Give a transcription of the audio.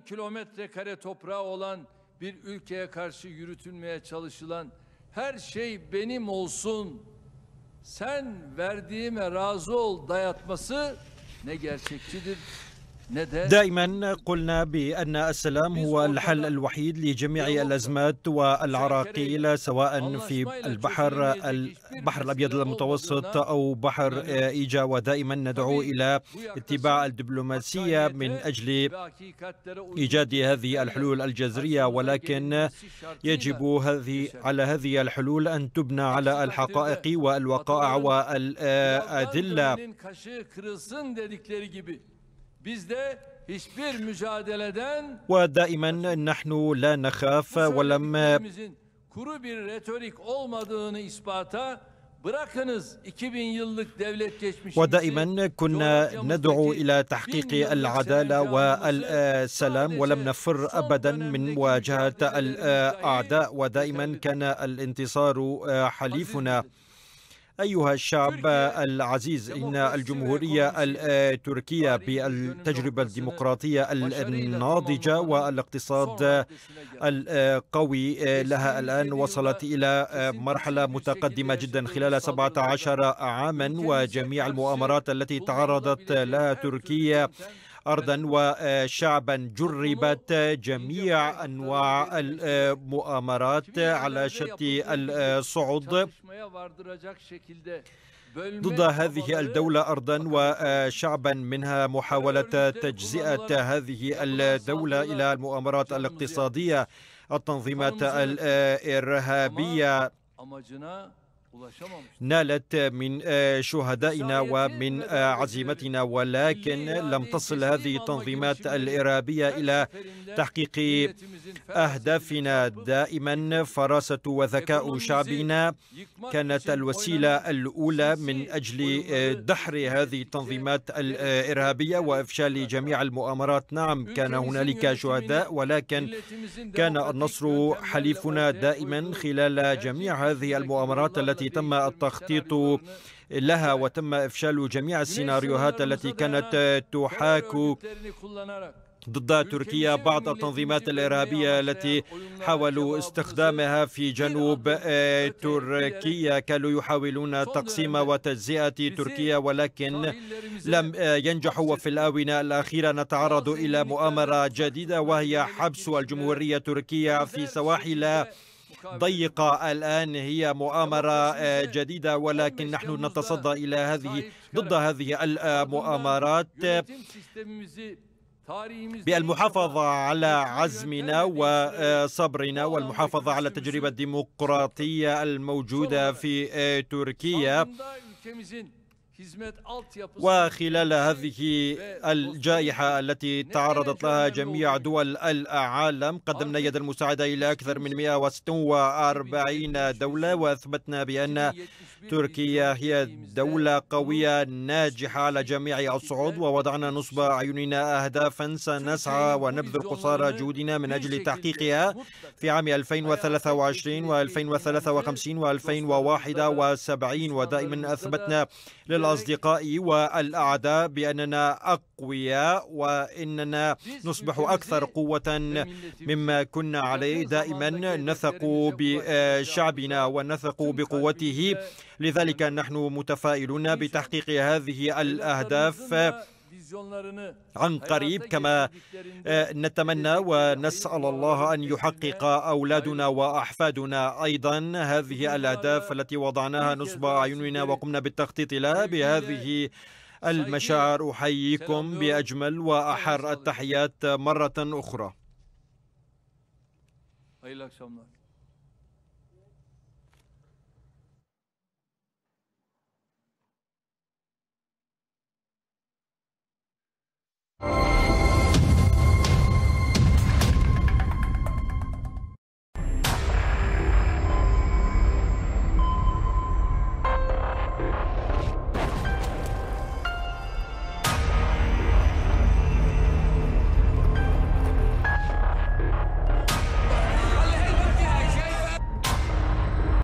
bin kilometre kare toprağı olan bir ülkeye karşı yürütülmeye çalışılan her şey benim olsun sen verdiğime razı ol dayatması ne gerçekçidir دائما قلنا بأن السلام هو الحل الوحيد لجميع الأزمات والعراقيل سواء في البحر البحر الأبيض المتوسط أو بحر إيجا ودائما ندعو إلى اتباع الدبلوماسية من أجل إيجاد هذه الحلول الجذرية ولكن يجب هذه على هذه الحلول أن تبنى على الحقائق والوقائع والأدلة ودائما نحن لا نخاف ولم ودائما كنا ندعو الى تحقيق العداله والسلام ولم نفر ابدا من مواجهه الاعداء ودائما كان الانتصار آه، حليفنا أيها الشعب العزيز إن الجمهورية التركية بالتجربة الديمقراطية الناضجة والاقتصاد القوي آه، لها الآن وصلت إلى آه، مرحلة متقدمة جدا خلال 17 عاما وجميع المؤامرات التي تعرضت لها تركيا أرضا وشعبا جربت جميع أنواع المؤامرات على شتى الصعود ضد هذه الدولة أرضا وشعبا منها محاولة تجزئة هذه الدولة إلى المؤامرات الاقتصادية التنظيمات الإرهابية نالت من آه، شهدائنا ومن آه، عزيمتنا ولكن لم تصل هذه التنظيمات الإرهابية إلى تحقيق أهدافنا دائما فراسة وذكاء شعبنا كانت الوسيلة الأولى من أجل آه، دحر هذه التنظيمات الإرهابية وإفشال جميع المؤامرات نعم كان هنالك شهداء ولكن كان النصر حليفنا دائما خلال جميع هذه المؤامرات التي التي تم التخطيط لها وتم إفشال جميع السيناريوهات التي كانت تحاك ضد تركيا بعض التنظيمات الإرهابية التي حاولوا استخدامها في جنوب تركيا كانوا يحاولون تقسيم وتجزئة تركيا ولكن لم ينجحوا وفي الآونة الأخيرة نتعرض إلى مؤامرة جديدة وهي حبس الجمهورية التركية في سواحل ضيقة الآن هي مؤامرة آه، جديدة ولكن نحن نتصدى إلى هذه ضد هذه المؤامرات بالمحافظة على عزمنا وصبرنا والمحافظة على التجربة الديمقراطية الموجودة في آه، تركيا وخلال هذه الجائحة التي تعرضت لها جميع دول العالم قدمنا يد المساعدة إلى أكثر من 146 دولة وأثبتنا بأن تركيا هي دولة قوية ناجحة على جميع الصعود ووضعنا نصب أعيننا أهدافا سنسعى ونبذل قصارى جهودنا من أجل تحقيقها في عام 2023 و2053 و2071 ودائما أثبتنا للأسفل أصدقائي والأعداء بأننا أقوياء وإننا نصبح أكثر قوة مما كنا عليه دائما نثق بشعبنا ونثق بقوته لذلك نحن متفائلون بتحقيق هذه الأهداف عن قريب كما آه، نتمنى ونسأل الله أن يحقق أولادنا وأحفادنا أيضا هذه الأهداف التي وضعناها نصب أعيننا وقمنا بالتخطيط لها بهذه المشاعر أحييكم بأجمل وأحر التحيات مرة أخرى